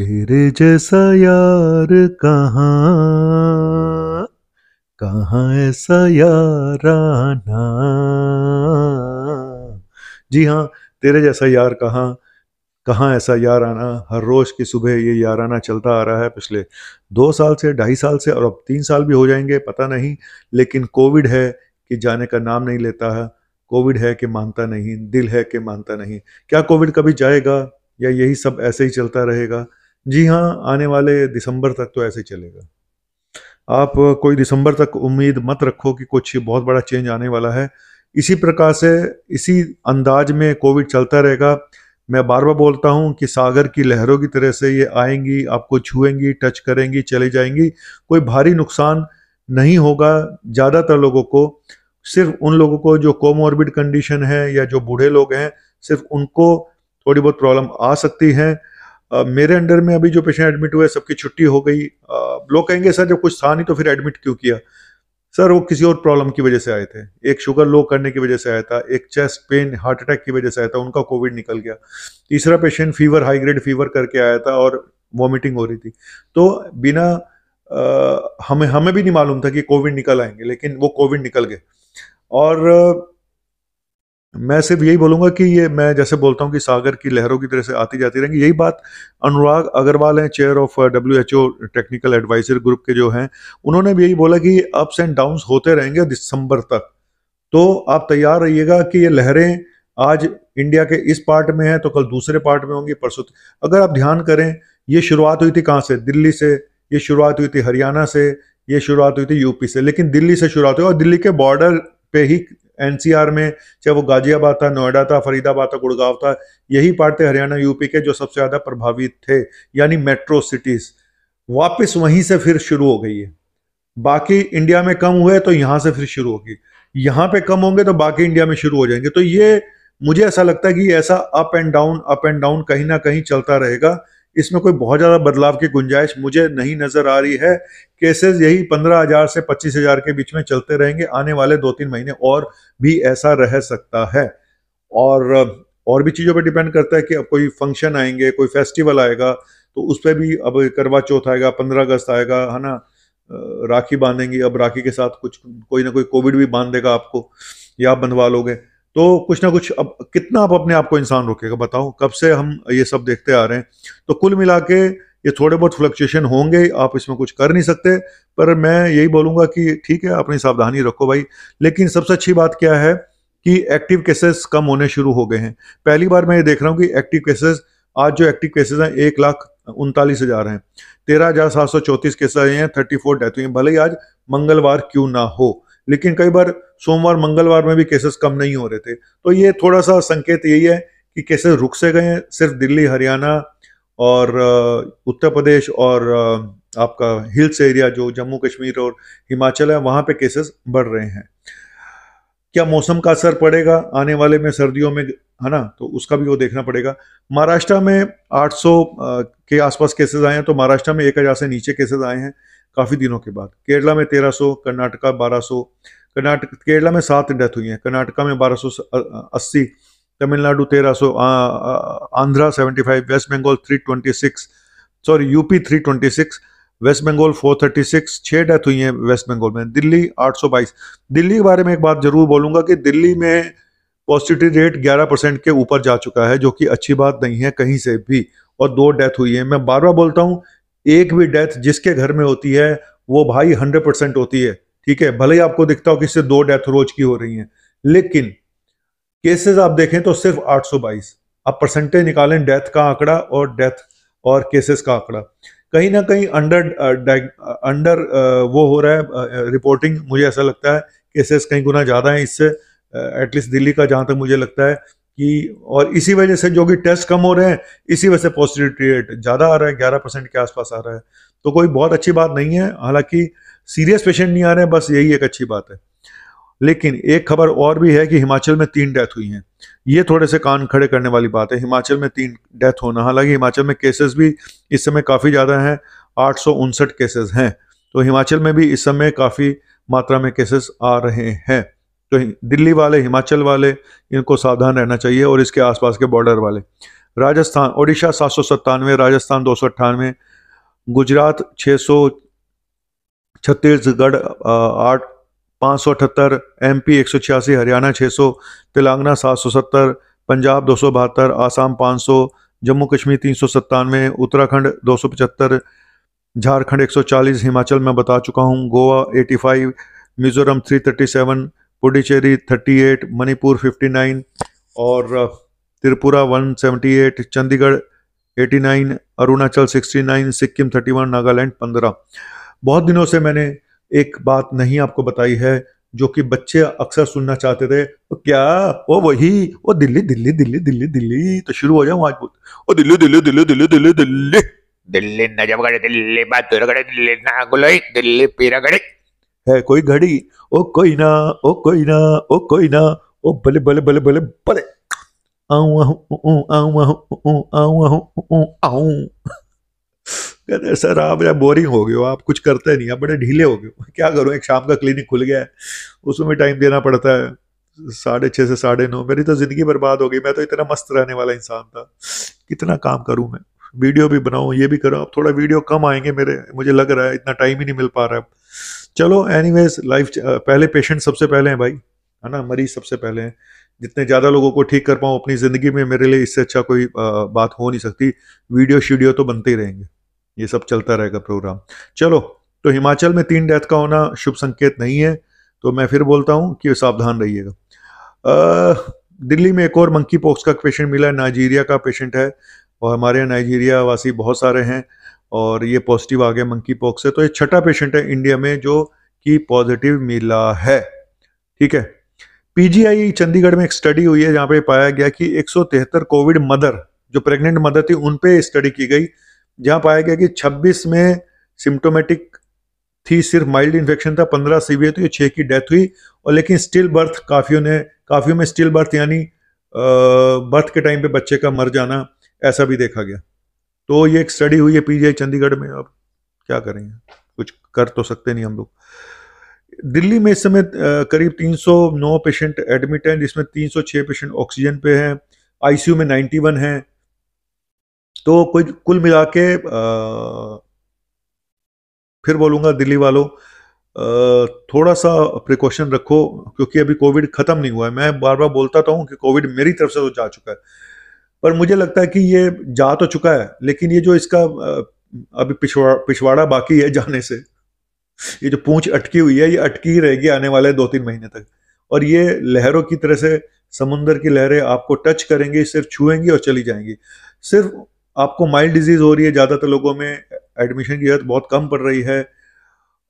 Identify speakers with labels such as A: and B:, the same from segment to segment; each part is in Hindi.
A: तेरे जैसा यार कहाँ कहाँ ऐसा याराना जी हाँ तेरे जैसा यार कहाँ कहाँ ऐसा यार आना हर रोज़ की सुबह ये याराना चलता आ रहा है पिछले दो साल से ढाई साल से और अब तीन साल भी हो जाएंगे पता नहीं लेकिन कोविड है कि जाने का नाम नहीं लेता है कोविड है कि मानता नहीं दिल है कि मानता नहीं क्या कोविड कभी जाएगा या यही सब ऐसे ही चलता रहेगा जी हाँ आने वाले दिसंबर तक तो ऐसे चलेगा आप कोई दिसंबर तक उम्मीद मत रखो कि कुछ बहुत बड़ा चेंज आने वाला है इसी प्रकार से इसी अंदाज में कोविड चलता रहेगा मैं बार बार बोलता हूँ कि सागर की लहरों की तरह से ये आएंगी आपको छुएंगी टच करेंगी चले जाएंगी कोई भारी नुकसान नहीं होगा ज़्यादातर लोगों को सिर्फ उन लोगों को जो कोमोर्बिड कंडीशन है या जो बूढ़े लोग हैं सिर्फ उनको थोड़ी बहुत प्रॉब्लम आ सकती है मेरे अंडर में अभी जो पेशेंट एडमिट हुए सबकी छुट्टी हो गई लोग कहेंगे सर जब कुछ था नहीं तो फिर एडमिट क्यों किया सर वो किसी और प्रॉब्लम की वजह से आए थे एक शुगर लो करने की वजह से आया था एक चेस्ट पेन हार्ट अटैक की वजह से आया था उनका कोविड निकल गया तीसरा patient fever high grade fever करके आया था और वॉमिटिंग हो रही थी तो बिना हमें हमें भी नहीं मालूम था कि कोविड निकल आएंगे लेकिन वो कोविड निकल गए और मैं सिर्फ यही बोलूंगा कि ये मैं जैसे बोलता हूँ कि सागर की लहरों की तरह से आती जाती रहेंगी यही बात अनुराग अग्रवाल हैं chair of W H O technical advisor group के जो हैं उन्होंने भी यही बोला कि अप्स एंड डाउन्स होते रहेंगे दिसंबर तक तो आप तैयार रहिएगा कि ये लहरें आज इंडिया के इस पार्ट में है तो कल दूसरे पार्ट में होंगी परसों अगर आप ध्यान करें ये शुरुआत हुई थी कहाँ से दिल्ली से ये शुरुआत हुई थी हरियाणा से ये शुरुआत हुई थी यूपी से लेकिन दिल्ली से शुरुआत हुई और दिल्ली के बॉर्डर पे ही एनसीआर में चाहे वो गाजियाबाद था नोएडा था फरीदाबाद था गुड़गांव था यही पार्ट थे हरियाणा यूपी के जो सबसे ज़्यादा प्रभावित थे यानी मेट्रो सिटीज़ वापस वहीं से फिर शुरू हो गई है बाकी इंडिया में कम हुए तो यहाँ से फिर शुरू होगी यहाँ पे कम होंगे तो बाकी इंडिया में शुरू हो जाएंगे तो ये मुझे ऐसा लगता है कि ऐसा up and down up and down कहीं ना कहीं चलता रहेगा इसमें कोई बहुत ज़्यादा बदलाव की गुंजाइश मुझे नहीं नज़र आ रही है केसेस यही पंद्रह हज़ार से पच्चीस हज़ार के बीच में चलते रहेंगे आने वाले दो तीन महीने और भी ऐसा रह सकता है और और भी चीज़ों पे डिपेंड करता है कि अब कोई फंक्शन आएंगे कोई फेस्टिवल आएगा तो उस पर भी अब करवा चौथ आएगा पंद्रह अगस्त आएगा है ना राखी बांधेंगी अब राखी के साथ कुछ कोई ना कोई कोविड भी बांध देगा आपको या आप बंधवा लोगे तो कुछ ना कुछ अब कितना आप अपने आप को इंसान रोकेगा बताओ कब से हम ये सब देखते आ रहे हैं तो कुल मिला के ये थोड़े बहुत फ्लक्चुएशन होंगे आप इसमें कुछ कर नहीं सकते पर मैं यही बोलूँगा कि ठीक है अपनी सावधानी रखो भाई लेकिन सबसे अच्छी बात क्या है कि एक्टिव केसेस कम होने शुरू हो गए हैं पहली बार मैं ये देख रहा हूँ कि एक्टिव केसेस आज जो एक्टिव केसेस हैं एक लाख उनतालीस हज़ार हैं तेरह हज़ार सात सौ चौंतीस केसेस आए हैं थर्टी फोर डेथ हुई हैं भले ही आज मंगलवार क्यों ना हो लेकिन कई बार सोमवार मंगलवार में भी केसेस कम नहीं हो रहे थे तो ये थोड़ा सा संकेत यही है कि केसेस रुक से गए हैं सिर्फ दिल्ली हरियाणा और उत्तर प्रदेश और आपका हिल्स एरिया जो जम्मू कश्मीर और हिमाचल है वहाँ पे केसेस बढ़ रहे हैं क्या मौसम का असर पड़ेगा आने वाले में सर्दियों में है ना तो उसका भी वो देखना पड़ेगा महाराष्ट्र में 800 के आसपास केसेस आए हैं तो महाराष्ट्र में 1000 से नीचे केसेस आए हैं काफ़ी दिनों के बाद केरला में 1300 कर्नाटका 1200 कर्नाटक केरला में सात डेथ हुई हैं कर्नाटका में 1280 तमिलनाडु 1300 आंध्रा 75 वेस्ट बंगाल 326 सॉरी यूपी 326 वेस्ट बंगाल 436 छः डेथ हुई हैं वेस्ट बंगाल में दिल्ली 822 दिल्ली के बारे में एक बात जरूर बोलूँगा कि दिल्ली में पॉजिटिविटी रेट ग्यारह परसेंट के ऊपर जा चुका है जो कि अच्छी बात नहीं है कहीं से भी और दो डेथ हुई है मैं बार बार बोलता हूँ एक भी डेथ जिसके घर में होती है वो भाई हंड्रेड परसेंट होती है ठीक है भले ही आपको दिखता हो कि इससे दो डेथ रोज की हो रही है लेकिन केसेस आप देखें तो सिर्फ 822 आप परसेंटेज निकालें डेथ का आंकड़ा और डेथ और केसेस का आंकड़ा कहीं ना कहीं under under uh, uh, uh, वो हो रहा है रिपोर्टिंग मुझे ऐसा लगता है केसेस कहीं गुना ज़्यादा है इससे एटलीस्ट दिल्ली का जहाँ तक मुझे लगता है कि और इसी वजह से जो कि टेस्ट कम हो रहे हैं इसी वजह से पॉजिटिविटी रेट ज़्यादा आ रहा है ग्यारह परसेंट के आसपास आ रहा है तो कोई बहुत अच्छी बात नहीं है हालांकि सीरियस पेशेंट नहीं आ रहे हैं बस यही एक अच्छी बात है लेकिन एक खबर और भी है कि हिमाचल में तीन डेथ हुई हैं ये थोड़े से कान खड़े करने वाली बात है हिमाचल में तीन डेथ होना हालांकि हिमाचल में केसेस भी इस समय काफ़ी ज़्यादा हैं आठ केसेस हैं तो हिमाचल में भी इस समय काफ़ी मात्रा में केसेस आ रहे हैं तो दिल्ली वाले हिमाचल वाले इनको सावधान रहना चाहिए और इसके आसपास के बॉर्डर वाले राजस्थान ओडिशा सात सौ सत्तानवे राजस्थान दो सौ अट्ठानवे गुजरात छः सौ छत्तीसगढ़ आठ पाँच सौ अठहत्तर एम पी एक सौ छियासी हरियाणा छः सौ तेलंगाना सात सौ सत्तर पंजाब दो सौ बहत्तर आसाम पाँच सौ जम्मू कश्मीर तीन सौ सत्तानवे उत्तराखंड दो सौ पचहत्तर झारखंड एक सौ चालीस हिमाचल में बता चुका हूँ Goa eighty five Mizoram three thirty seven Puducherry 38 Manipur 59 और त्रिपुरा 178 चंडीगढ़ 89 अरुणाचल 69 सिक्किम 31 नागालैंड 15 बहुत दिनों से मैंने एक बात नहीं आपको बताई है जो कि बच्चे अक्सर सुनना चाहते थे तो क्या वो वही वो दिल्ली दिल्ली दिल्ली दिल्ली दिल्ली तो शुरू हो जाऊं आज ओ दिल्ली दिल्ली दिल्ली दिल्ली दिल्ली दिल्ली दिल्ली नजबगढ़ दिल्ली बातुरगढ़ दिल्ली नागुलई दिल्ली पीरागढ़ है कोई घड़ी ओ कोई ना ओ कोई ना ओ कोई ना ओ बले बले बले बले बले कहते सर आप या बोरिंग हो गए हो आप कुछ करते नहीं आप बड़े ढीले हो गए हो क्या करूँ एक शाम का क्लिनिक खुल गया है उसमें टाइम देना पड़ता है साढ़े छः से साढ़े नौ मेरी तो ज़िंदगी बर्बाद हो गई मैं तो इतना मस्त रहने वाला इंसान था कितना काम करूँ मैं वीडियो भी बनाऊँ ये भी करूँ अब थोड़ा वीडियो कम आएंगे मेरे मुझे लग रहा है इतना टाइम ही नहीं मिल पा रहा है चलो एनीवेज लाइफ पहले पेशेंट सबसे पहले हैं भाई है ना मरीज सबसे पहले हैं जितने ज़्यादा लोगों को ठीक कर पाऊँ अपनी ज़िंदगी में मेरे लिए इससे अच्छा कोई बात हो नहीं सकती वीडियो शीडियो तो बनते ही रहेंगे ये सब चलता रहेगा प्रोग्राम चलो तो हिमाचल में तीन डेथ का होना शुभ संकेत नहीं है तो मैं फिर बोलता हूँ कि सावधान रहिएगा दिल्ली में एक और मंकी पॉक्स का पेशेंट मिला है नाइजीरिया का पेशेंट है और हमारे नाइजीरिया वासी बहुत सारे हैं और ये पॉजिटिव आ गया मंकी पॉक्स से तो ये छठा पेशेंट है इंडिया में जो कि पॉजिटिव मिला है ठीक है पीजीआई e चंडीगढ़ में एक स्टडी हुई है जहाँ पे पाया गया कि एक कोविड मदर जो प्रेग्नेंट मदर थी उन पे स्टडी की गई जहाँ पाया गया कि 26 में सिम्टोमेटिक थी सिर्फ माइल्ड इन्फेक्शन था 15 सीवियर थी छः की डेथ हुई और लेकिन स्टिल बर्थ काफियों ने काफियों में स्टिल बर्थ यानी बर्थ के टाइम पे बच्चे का मर जाना ऐसा भी देखा गया तो ये एक स्टडी हुई है पीजीआई चंडीगढ़ में अब क्या करेंगे कुछ कर तो सकते नहीं हम लोग दिल्ली में इस समय करीब 309 पेशेंट एडमिट हैं जिसमें 306 पेशेंट ऑक्सीजन पे हैं आईसीयू में 91 हैं तो कोई कुल मिला के फिर बोलूँगा दिल्ली वालों थोड़ा सा प्रिकॉशन रखो क्योंकि अभी कोविड ख़त्म नहीं हुआ है मैं बार बार बोलता था तो हूँ कि कोविड मेरी तरफ से तो जा चुका है पर मुझे लगता है कि ये जा तो चुका है लेकिन ये जो इसका अभी पिछवाड़ा पिछवाड़ा बाकी है जाने से ये जो पूंछ अटकी हुई है ये अटकी ही रहेगी आने वाले दो तीन महीने तक और ये लहरों की तरह से समुंदर की लहरें आपको टच करेंगी सिर्फ छुएंगी और चली जाएंगी सिर्फ आपको माइल्ड डिजीज हो रही है ज़्यादातर लोगों में एडमिशन की दर बहुत कम पड़ रही है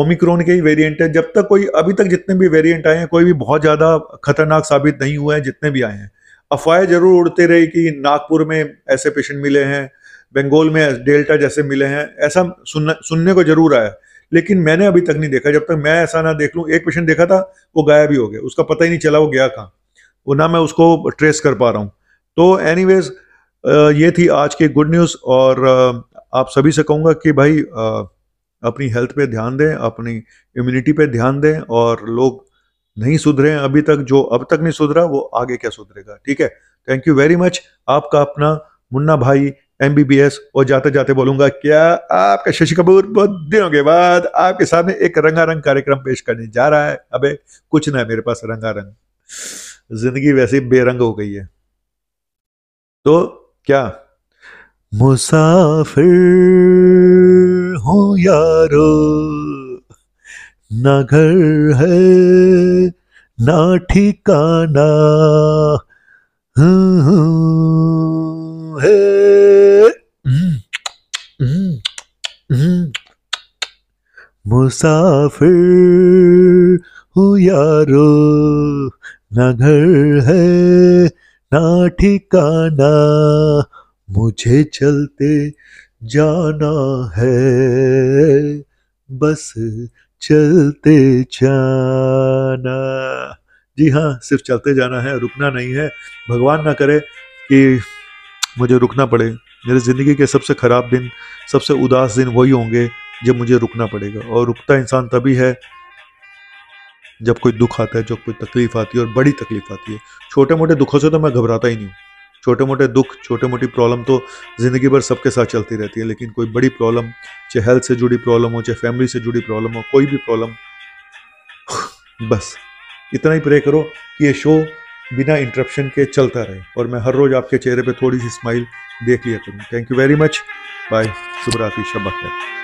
A: ओमिक्रोन के ही वेरिएंट है जब तक कोई अभी तक जितने भी वेरिएंट आए हैं कोई भी बहुत ज़्यादा खतरनाक साबित नहीं हुए हैं जितने भी आए हैं अफवाहें जरूर उड़ती रही कि नागपुर में ऐसे पेशेंट मिले हैं बंगाल में डेल्टा जैसे मिले हैं ऐसा सुनना सुनने को जरूर आया लेकिन मैंने अभी तक नहीं देखा जब तक मैं ऐसा ना देख लूँ एक पेशेंट देखा था वो गायब भी हो गया उसका पता ही नहीं चला वो गया कहाँ वो ना मैं उसको ट्रेस कर पा रहा हूँ तो एनी ये थी आज की गुड न्यूज़ और आप सभी से कहूँगा कि भाई अपनी हेल्थ पे ध्यान दें अपनी इम्यूनिटी पे ध्यान दें और लोग नहीं सुधरे हैं अभी तक जो अब तक नहीं सुधरा वो आगे क्या सुधरेगा ठीक है थैंक यू वेरी मच आपका अपना मुन्ना भाई एम और जाते जाते बोलूंगा क्या आपका शशि कपूर बहुत दिनों के बाद आपके सामने एक रंगारंग कार्यक्रम पेश करने जा रहा है अबे कुछ ना मेरे पास रंगारंग जिंदगी वैसे बेरंग हो गई है तो क्या मुसाफिर हो यारो न घर है ना ठिकाना हे हम्म, हम्म, हम्म, मुसाफिर हूँ यारो न घर है ना ठिकाना मुझे चलते जाना है बस चलते जाना जी हाँ सिर्फ चलते जाना है रुकना नहीं है भगवान ना करे कि मुझे रुकना पड़े मेरे ज़िंदगी के सबसे ख़राब दिन सबसे उदास दिन वही होंगे जब मुझे रुकना पड़ेगा और रुकता इंसान तभी है जब कोई दुख आता है जब कोई तकलीफ़ आती है और बड़ी तकलीफ़ आती है छोटे मोटे दुखों से तो मैं घबराता ही नहीं हूँ छोटे मोटे दुख छोटे मोटी प्रॉब्लम तो ज़िंदगी भर सबके साथ चलती रहती है लेकिन कोई बड़ी प्रॉब्लम चाहे हेल्थ से जुड़ी प्रॉब्लम हो चाहे फैमिली से जुड़ी प्रॉब्लम हो कोई भी प्रॉब्लम बस इतना ही प्रे करो कि ये शो बिना इंटरप्शन के चलता रहे और मैं हर रोज़ आपके चेहरे पे थोड़ी सी स्माइल देख लिया करूँ thank you very much bye शुभ रात्रि शब्बा